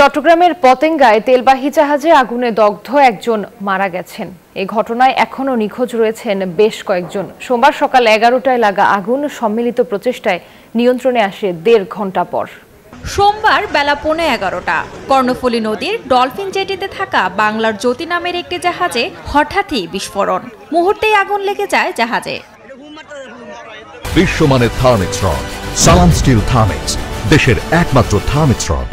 চট্টগ্রামের পতেঙ্গায় তেলবাহী জাহাজে আগুনে দগ্ধ একজন মারা গেছেন এই ঘটনায় এখনও নিখোঁজ রয়েছেন বেশ কয়েকজন সোমবার সকাল এগারোটায় লাগা আগুন সম্মিলিত প্রচেষ্টায় নিয়ন্ত্রণে আসে দেড় ঘন্টা পর সোমবার বেলা পৌনে এগারোটা কর্ণফুলী নদীর ডলফিন জেটিতে থাকা বাংলার জ্যোতি নামের একটি জাহাজে হঠাৎই বিস্ফোরণ মুহূর্তেই আগুন লেগে যায় জাহাজে বিশ্বমানের Thermex rod Salam steel Thermex দেশের একমাত্র থার্মিক্স রড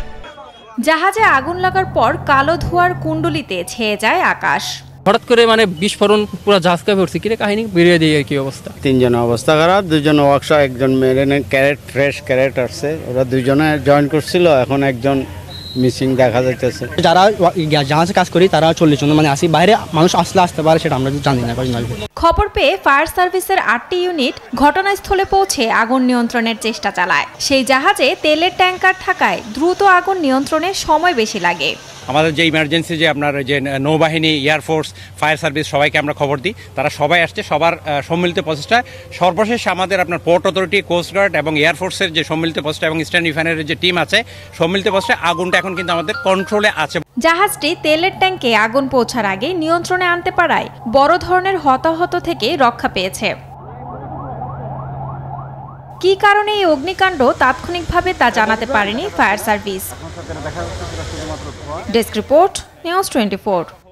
জাহাজে আগুন লাগার পর কালো ধোয়ার কুণ্ডলিতে ছেয়ে যায় আকাশ হঠাৎ করে মানে বিস্ফোরণ পুরো জাহাজ কাপে কিরে কাহিনী বেরিয়ে দিয়ে কি অবস্থা তিনজন অবস্থা খারাপ দুজন ওয়াকশা একজন মেলেনে ক্যারেট ফ্রেশ ক্যারেট আসছে ওরা দুজনে জয়েন করছিল এখন একজন মিসিং দেখা যাচ্ছে যারা জাহাজে কাজ করি তারা চল্লিশ জন মানে আসি বাইরে মানুষ আসলে আসতে পারে সেটা আমরা জানি না খবর পেয়ে ফায়ার সার্ভিসের আটটি ইউনিট ঘটনাস্থলে পৌঁছে আগুন নিয়ন্ত্রণের চেষ্টা চালায় সেই জাহাজে তেলের ট্যাঙ্কার থাকায় দ্রুত আগুন নিয়ন্ত্রণে সময় বেশি লাগে আমাদের যে ইমার্জেন্সি যে আপনার যে নৌবাহিনী এয়ারফোর্স ফায়ার সার্ভিস সবাইকে আমরা খবর দিই তারা সবাই আসছে সবার সম্মিলিত প্রচেষ্টায় সর্বশেষ আমাদের আপনার পোর্ট অথরিটি কোস্টগার্ড এবং এয়ারফোর্সের যে সম্মিলিত প্রচেষ্টা এবং ইস্টার্ন রিফাইনারির যে টিম আছে সম্মিলিত প্রচেষ্টায় আগুনটা এখন কিন্তু আমাদের কন্ট্রোলে আছে জাহাজটি তেলের ট্যাঙ্কে আগুন পৌঁছার আগে নিয়ন্ত্রণে আনতে পারায় বড় ধরনের হতাহত থেকে রক্ষা পেয়েছে কি কারণে এই অগ্নিকাণ্ড তাৎক্ষণিকভাবে তা জানাতে পারেনি fire service desk report news twenty